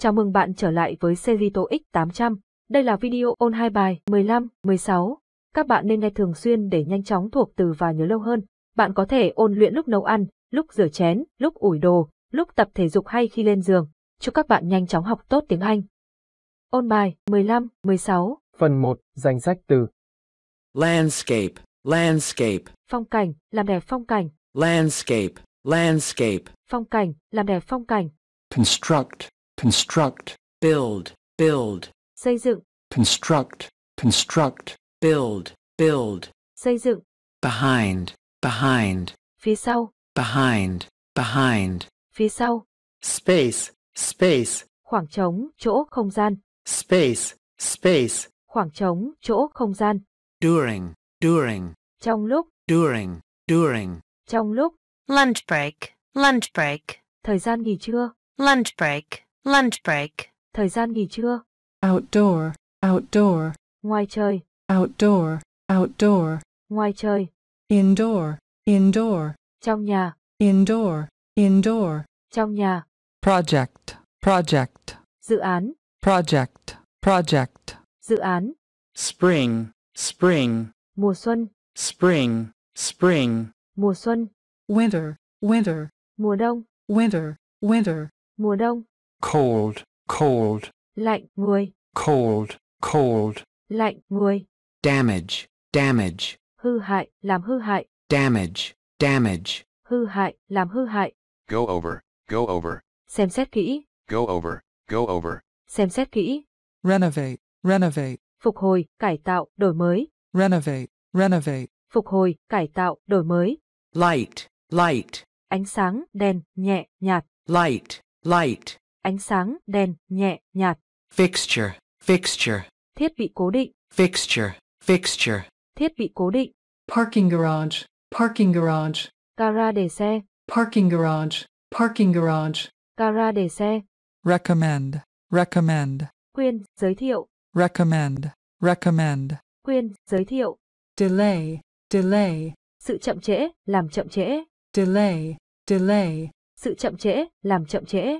Chào mừng bạn trở lại với series TOEIC 800. Đây là video ôn hai bài 15, 16. Các bạn nên nghe thường xuyên để nhanh chóng thuộc từ và nhớ lâu hơn. Bạn có thể ôn luyện lúc nấu ăn, lúc rửa chén, lúc ủi đồ, lúc tập thể dục hay khi lên giường. Chúc các bạn nhanh chóng học tốt tiếng Anh. Ôn bài 15, 16. Phần 1, danh sách từ. Landscape, landscape. Phong cảnh, làm đẹp phong cảnh. Landscape, landscape. Phong cảnh, làm đẹp phong cảnh. Construct, construct, build, build, xây dựng, construct, construct, build, build, xây dựng, behind, behind, phía sau, behind, behind, phía sau, space, space, khoảng trống, chỗ, không gian, space, space, khoảng trống, chỗ, không gian, during, during, trong lúc, during, during, trong lúc, lunch break, lunch break, thời gian nghỉ trưa, lunch break, Lunch break. Thời gian nghỉ trưa. Outdoor, outdoor. Ngoài trời. Outdoor, outdoor. Ngoài trời. Indoor, indoor. Trong nhà. Indoor, indoor. Trong nhà. Project, project. Dự án. Project, project. Dự án. Spring, spring. Mùa xuân. Spring, spring. Mùa xuân. Winter, winter. Mùa đông. Winter, winter. Mùa đông cold, cold, lạnh người, cold, cold, lạnh người, damage, damage, hư hại, làm hư hại, damage, damage, hư hại, làm hư hại, go over, go over, xem xét kỹ, go over, go over, xem xét kỹ, renovate, renovate, phục hồi, cải tạo, đổi mới, renovate, renovate, phục hồi, cải tạo, đổi mới, light, light, ánh sáng, đèn, nhẹ, nhạt, light, light, ánh sáng, đèn, nhẹ, nhạt. Fixture, fixture. Thiết bị cố định. Fixture, fixture. Thiết bị cố định. Parking garage, parking garage. Gara để xe. Parking garage, parking garage. Gara để xe. Recommend, recommend. Khuyên, giới thiệu. Recommend, recommend. Khuyên, giới thiệu. Delay, delay. Sự chậm trễ, làm chậm trễ. Delay, delay. Sự chậm trễ, làm chậm trễ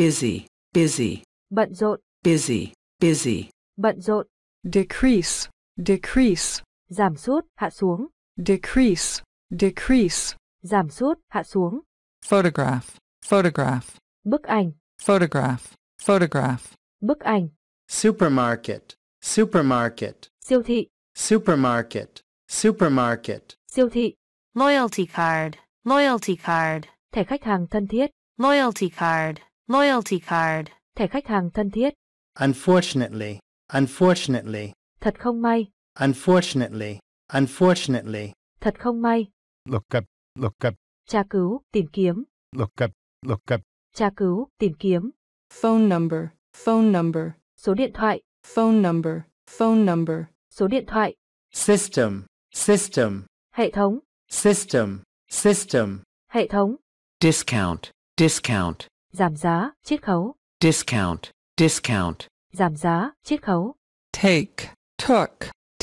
busy, busy, bận rộn, busy, busy, bận rộn, decrease, decrease, giảm sút, hạ xuống, decrease, decrease, giảm sút, hạ xuống, photograph, photograph, bức ảnh, photograph, photograph, bức ảnh, supermarket, supermarket, siêu thị, supermarket, supermarket, siêu thị, loyalty card, loyalty card, thẻ khách hàng thân thiết, loyalty card, Loyalty card. Thẻ khách hàng thân thiết. Unfortunately. Unfortunately. Thật không may. Unfortunately. Unfortunately. Thật không may. Look up. Look up. Tra cứu, tìm kiếm. Look up. Look up. Tra cứu, tìm kiếm. Phone number. Phone number. Số điện thoại. Phone number. Phone number. Số điện thoại. System. System. Hệ thống. System. System. Hệ thống. Discount. Discount giảm giá, chiết khấu. Discount, discount. Giảm giá, chiết khấu. Take, took,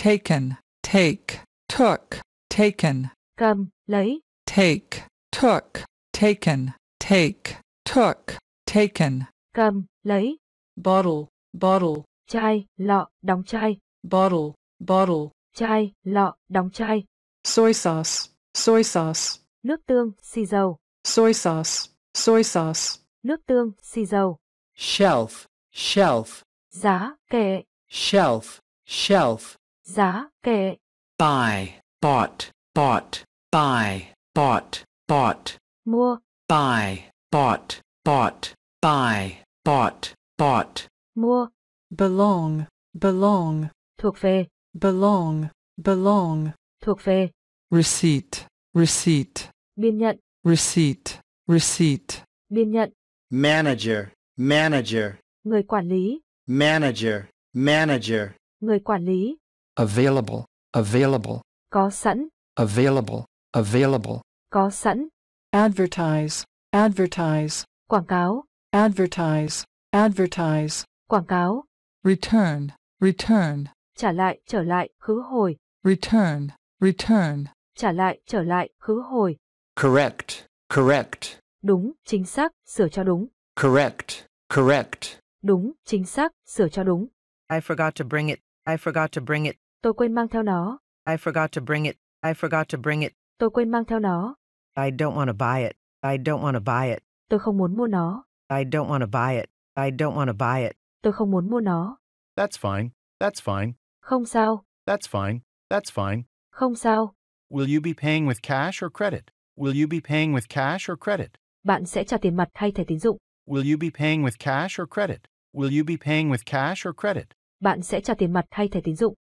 taken, take, took, taken. Cầm, lấy. Take, took, taken, take, took, taken. Cầm, lấy. Bottle, bottle. Chai, lọ, đóng chai. Bottle, bottle. Chai, lọ, đóng chai. Soy sauce, soy sauce. Nước tương, xì dầu. Soy sauce, soy sauce nước tương, xì dầu. Shelf, shelf. Giá, kệ. Shelf, shelf. Giá, kệ. Buy, bought, bought. Buy, bought, bought. Mua. Buy, bought, bought. Buy, bought, bought. Mua. Belong, belong. Thuộc về. Belong, belong. Thuộc về. Receipt, receipt. Biên nhận. Receipt, receipt. Biên nhận manager, manager, người quản lý, manager, manager, người quản lý, available, available, có sẵn, available, available, có sẵn, advertise, advertise, quảng cáo, advertise, advertise, quảng cáo, return, return, trả lại, trở lại, khứ hồi, return, return, trả lại, trở lại, khứ hồi, correct, correct, Đúng, chính xác, sửa cho đúng. Correct, correct. Đúng, chính xác, sửa cho đúng. I forgot to bring it. I forgot to bring it. Tôi quên mang theo nó. I forgot to bring it. I forgot to bring it. Tôi quên mang theo nó. I don't want to buy it. I don't want to buy it. Tôi không muốn mua nó. I don't want to buy it. I don't want to buy it. Tôi không muốn mua nó. That's fine. That's fine. Không sao. That's fine. That's fine. Không sao. Will you be paying with cash or credit? Will you be paying with cash or credit? Bạn sẽ trả tiền mặt hay thẻ tín dụng? Will you be paying with cash or credit? Will you be paying with cash or credit? Bạn sẽ trả tiền mặt hay thẻ tín dụng?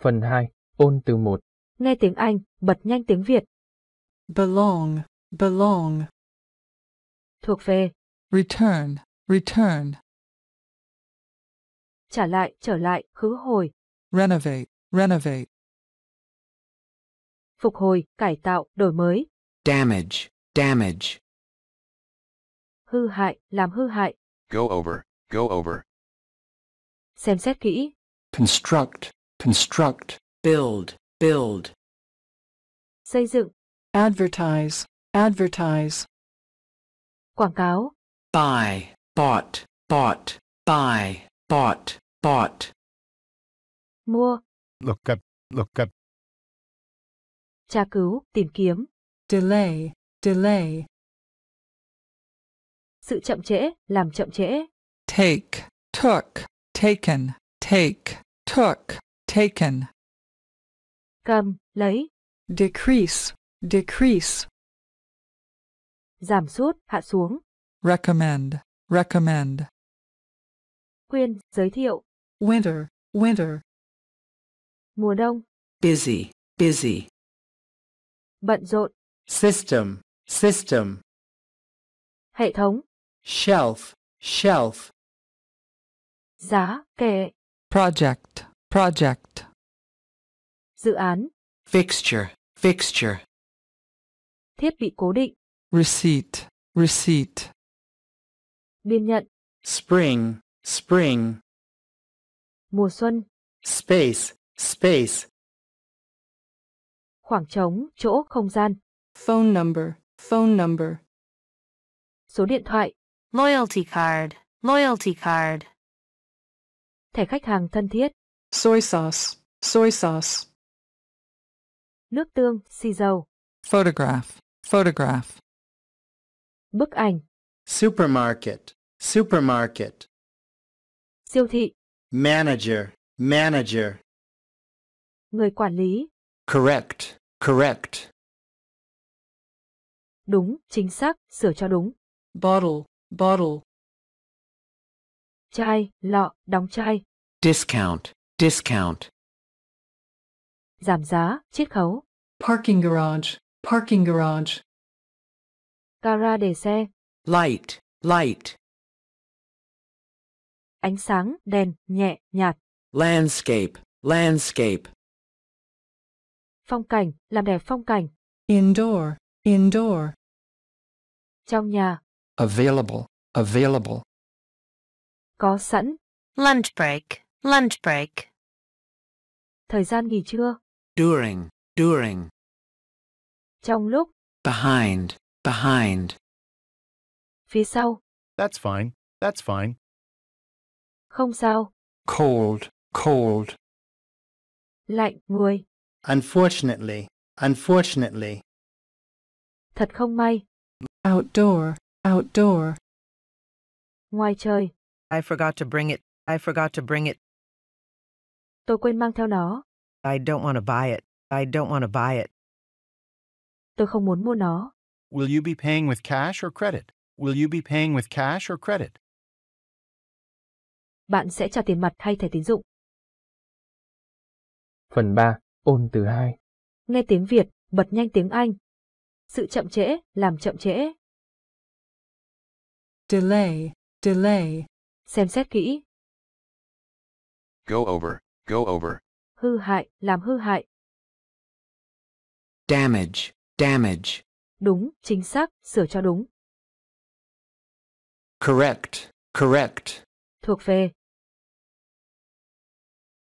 Phần 2, ôn từ 1. Nghe tiếng Anh, bật nhanh tiếng Việt. Belong, belong. Thuộc về. Return, return. Trả lại, trở lại, khứ hồi. Renovate, renovate. Phục hồi, cải tạo, đổi mới damage, damage. Hư hại, làm hư hại. Go over, go over. Xem xét kỹ. Construct, construct. Build, build. Xây dựng. Advertise, advertise. Quảng cáo. Buy, bought, bought, buy, bought, bought. Mua. Look up, look up. Tra cứu, tìm kiếm delay, delay. Sự chậm trễ, làm chậm trễ. Take, took, taken, take, took, taken. Cầm, lấy. Decrease, decrease. Giảm sút, hạ xuống. Recommend, recommend. Khuyên, giới thiệu. Winter, winter. Mùa đông. Busy, busy. Bận rộn, system, system. Hệ thống. Shelf, shelf. Giá, kệ. Project, project. Dự án. Fixture, fixture. Thiết bị cố định. Receipt, receipt. Biên nhận. Spring, spring. Mùa xuân. Space, space. Khoảng trống, chỗ, không gian phone number, phone number. Số điện thoại. Loyalty card, loyalty card. Thẻ khách hàng thân thiết. Soy sauce, soy sauce. Nước tương, xì dầu. Photograph, photograph. Bức ảnh. Supermarket, supermarket. Siêu thị. Manager, manager. Người quản lý. Correct, correct đúng, chính xác, sửa cho đúng. Bottle, bottle. Chai, lọ, đóng chai. Discount, discount. Giảm giá, chiết khấu. Parking garage, parking garage. Gara để xe. Light, light. Ánh sáng, đèn, nhẹ, nhạt. Landscape, landscape. Phong cảnh, làm đẹp phong cảnh. Indoor, indoor. Trong nhà. Available, available. Có sẵn. Lunch break, lunch break. Thời gian nghỉ trưa. During, during. Trong lúc. Behind, behind. Phía sau. That's fine, that's fine. Không sao. Cold, cold. Lạnh người. Unfortunately, unfortunately. Thật không may outdoor, outdoor. Ngoài trời. I forgot to bring it. I forgot to bring it. Tôi quên mang theo nó. I don't want to buy it. I don't want to buy it. Tôi không muốn mua nó. Will you be paying with cash or credit? Will you be paying with cash or credit? Bạn sẽ trả tiền mặt hay thẻ tín dụng? Phần 3. Ôn từ 2. Nghe tiếng Việt, bật nhanh tiếng Anh. Sự chậm trễ, làm chậm trễ delay, delay. Xem xét kỹ. Go over, go over. Hư hại, làm hư hại. Damage, damage. Đúng, chính xác, sửa cho đúng. Correct, correct. Thuộc về.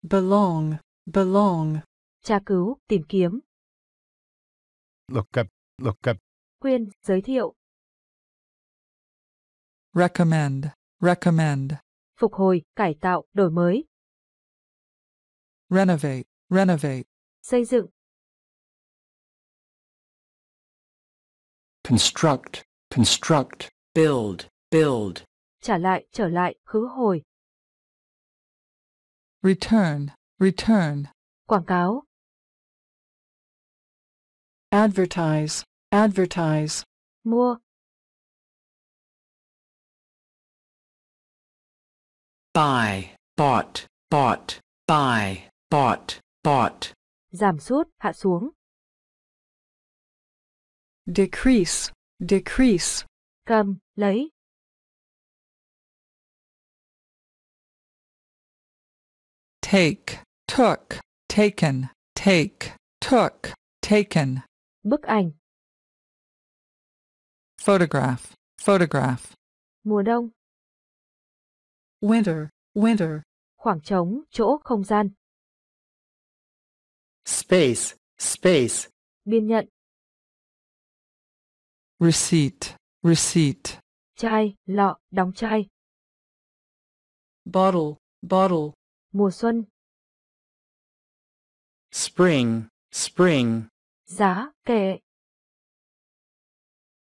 Belong, belong. Tra cứu, tìm kiếm. Look up, look up. Quyên, giới thiệu recommend, recommend. Phục hồi, cải tạo, đổi mới. Renovate, renovate. Xây dựng. Construct, construct. Build, build. Trả lại, trở lại, khứ hồi. Return, return. Quảng cáo. Advertise, advertise. Mua, buy, bought, bought, buy, bought, bought. Giảm sút, hạ xuống. Decrease, decrease. Cầm, lấy. Take, took, taken, take, took, taken. Bức ảnh. Photograph, photograph. Mùa đông winter, winter. Khoảng trống, chỗ, không gian. Space, space. Biên nhận. Receipt, receipt. Chai, lọ, đóng chai. Bottle, bottle. Mùa xuân. Spring, spring. Giá, kệ.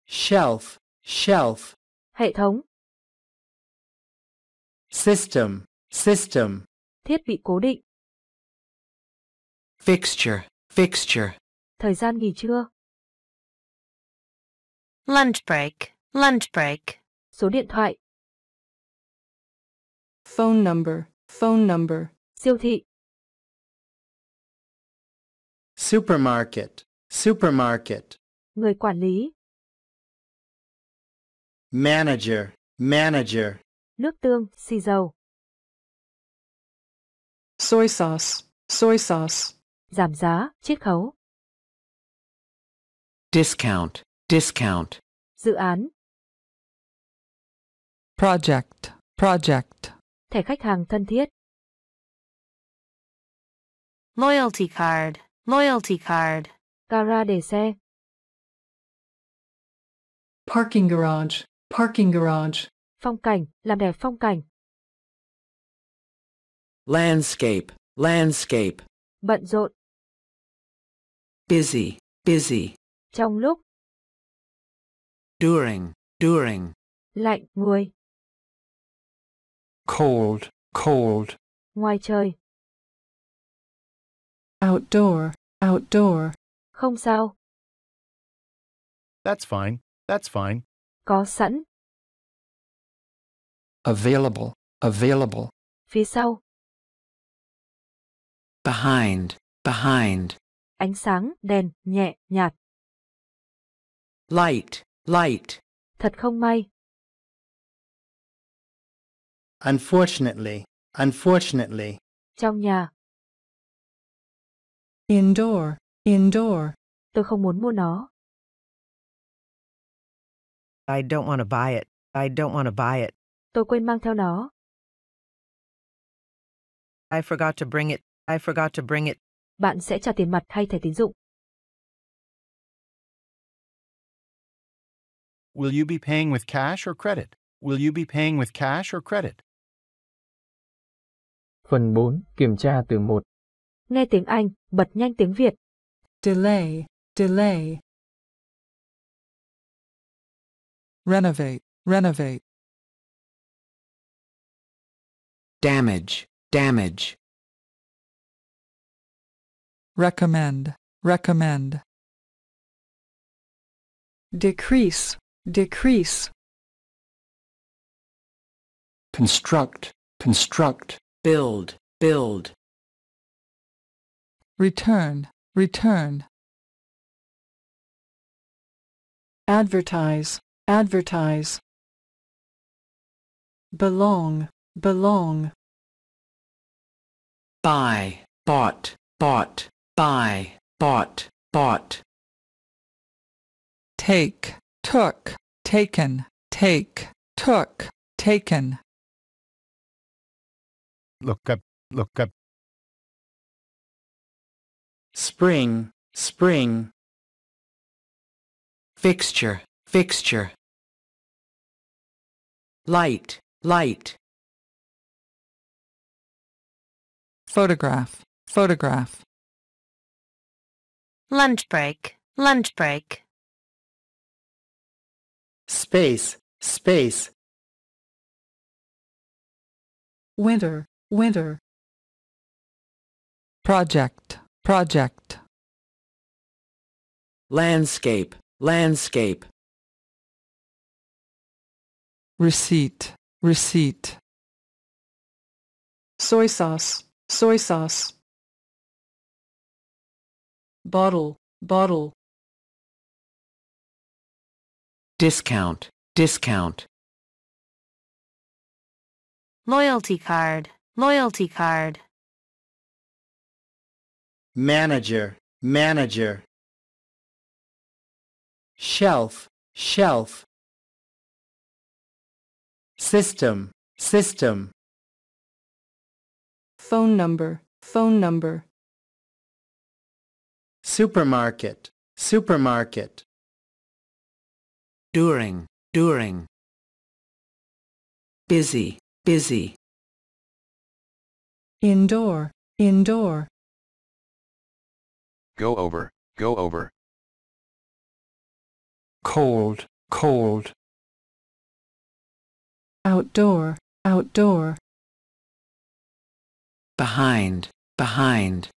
Shelf, shelf. Hệ thống, System, system. Thiết bị cố định. Fixture, fixture. Thời gian nghỉ trưa. Lunch break, lunch break. Số điện thoại. Phone number, phone number. Siêu thị. Supermarket, supermarket. Người quản lý. Manager, manager nước tương, xì dầu. Soy sauce, soy sauce. Giảm giá, chiết khấu. Discount, discount. Dự án. Project, project. Thẻ khách hàng thân thiết. Loyalty card, loyalty card. Gara để xe. Parking garage, parking garage phong cảnh, làm đẹp phong cảnh. Landscape, landscape. Bận rộn. Busy, busy. Trong lúc. During, during. Lạnh, người. Cold, cold. Ngoài trời. Outdoor, outdoor. Không sao. That's fine, that's fine. Có sẵn available, available. Phía sau. Behind, behind. Ánh sáng, đèn, nhẹ, nhạt. Light, light. Thật không may. Unfortunately, unfortunately. Trong nhà. Indoor, indoor. Tôi không muốn mua nó. I don't want to buy it. I don't want to buy it. Tôi quên mang theo nó. I forgot to bring it. I forgot to bring it. Bạn sẽ trả tiền mặt hay thẻ tín dụng? Will you be paying with cash or credit? Will you be paying with cash or credit? Phần 4. Kiểm tra từ 1. Nghe tiếng Anh, bật nhanh tiếng Việt. Delay, delay. Renovate, renovate. damage, damage. Recommend, recommend. Decrease, decrease. Construct, construct. Build, build. Return, return. Advertise, advertise. Belong, belong buy bought bought buy bought bought take took taken take took taken look up look up spring spring fixture fixture light light photograph, photograph. Lunch break, lunch break. Space, space. Winter, winter. Project, project. Landscape, landscape. Receipt, receipt. Soy sauce, soy sauce bottle bottle discount discount loyalty card loyalty card manager manager shelf shelf system system phone number, phone number. Supermarket, supermarket. During, during. Busy, busy. Indoor, indoor. Go over, go over. Cold, cold. Outdoor, outdoor behind, behind.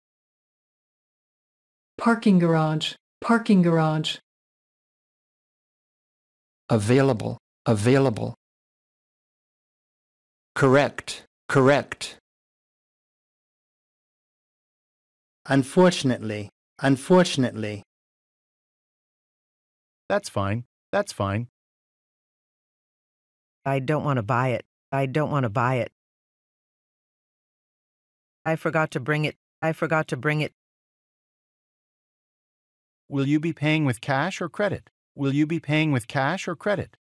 Parking garage, parking garage. Available, available. Correct, correct. Unfortunately, unfortunately. That's fine, that's fine. I don't want to buy it. I don't want to buy it. I forgot to bring it. I forgot to bring it. Will you be paying with cash or credit? Will you be paying with cash or credit?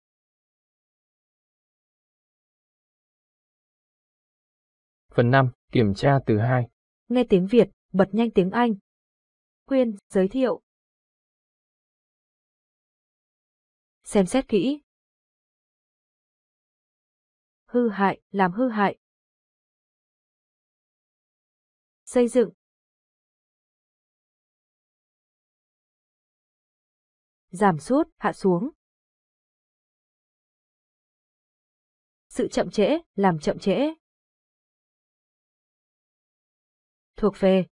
Phần 5. Kiểm tra từ 2. Nghe tiếng Việt, bật nhanh tiếng Anh. Quyên, giới thiệu. Xem xét kỹ. Hư hại, làm hư hại xây dựng giảm sút hạ xuống sự chậm trễ làm chậm trễ thuộc về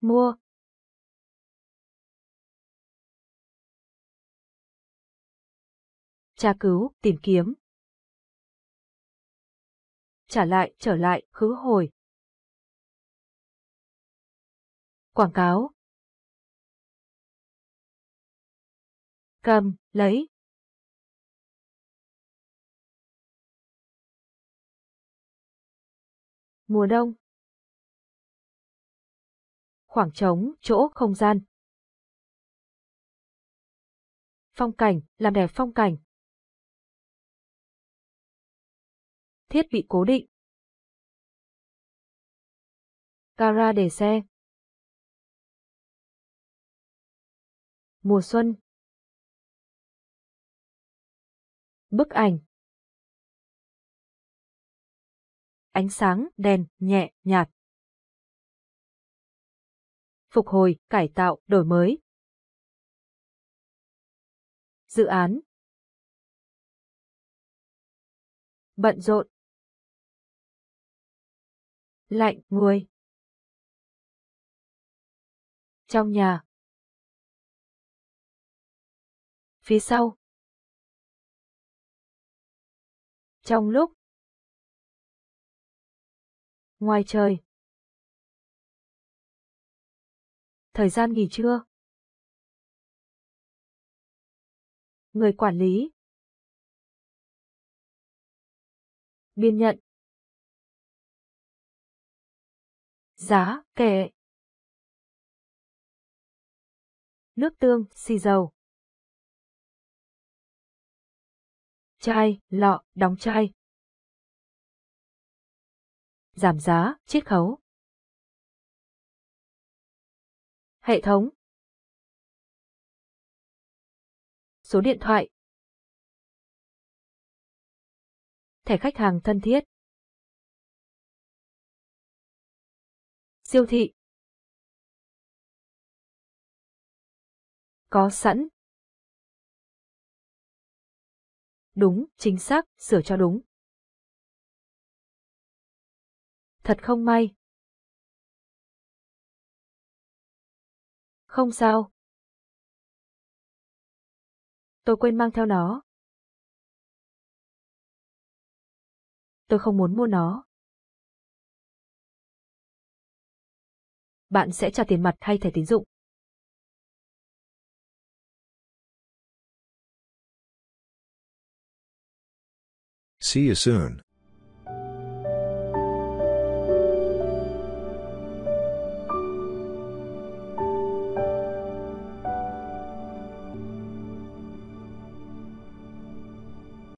mua tra cứu tìm kiếm trả lại, trở lại, khứ hồi. Quảng cáo Cầm, lấy Mùa đông Khoảng trống, chỗ, không gian Phong cảnh, làm đẹp phong cảnh, thiết bị cố định. Cara để xe. Mùa xuân. Bức ảnh. Ánh sáng, đèn, nhẹ, nhạt. Phục hồi, cải tạo, đổi mới. Dự án. Bận rộn lạnh, người. Trong nhà. Phía sau. Trong lúc. Ngoài trời. Thời gian nghỉ trưa. Người quản lý. Biên nhận. giá kệ nước tương xì dầu chai lọ đóng chai giảm giá chiết khấu hệ thống số điện thoại thẻ khách hàng thân thiết siêu thị. Có sẵn. Đúng, chính xác, sửa cho đúng. Thật không may. Không sao. Tôi quên mang theo nó. Tôi không muốn mua nó. bạn sẽ trả tiền mặt hay thẻ tín dụng. See you soon.